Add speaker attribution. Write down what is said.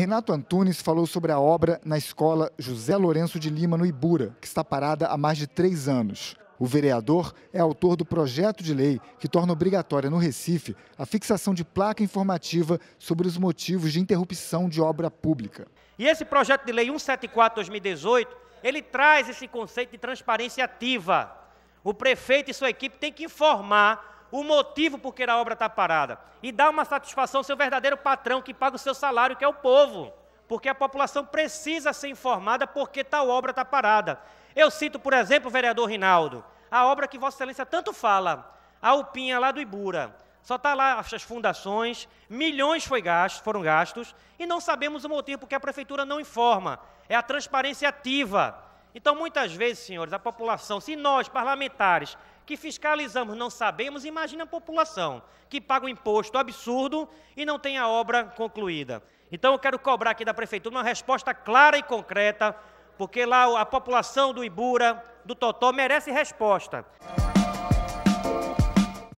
Speaker 1: Renato Antunes falou sobre a obra na escola José Lourenço de Lima, no Ibura, que está parada há mais de três anos. O vereador é autor do projeto de lei que torna obrigatória no Recife a fixação de placa informativa sobre os motivos de interrupção de obra pública.
Speaker 2: E esse projeto de lei 174/2018, ele traz esse conceito de transparência ativa. O prefeito e sua equipe têm que informar o motivo por que a obra está parada. E dá uma satisfação ao seu verdadeiro patrão que paga o seu salário, que é o povo. Porque a população precisa ser informada porque tal obra está parada. Eu cito, por exemplo, o vereador Rinaldo, a obra que Vossa Excelência tanto fala, a Upinha lá do Ibura. Só está lá as fundações, milhões foi gasto, foram gastos, e não sabemos o motivo, porque a prefeitura não informa. É a transparência ativa. Então, muitas vezes, senhores, a população, se nós, parlamentares, que fiscalizamos, não sabemos, imagina a população que paga um imposto absurdo e não tem a obra concluída. Então, eu quero cobrar aqui da Prefeitura uma resposta clara e concreta, porque lá a população do Ibura, do Totó, merece resposta.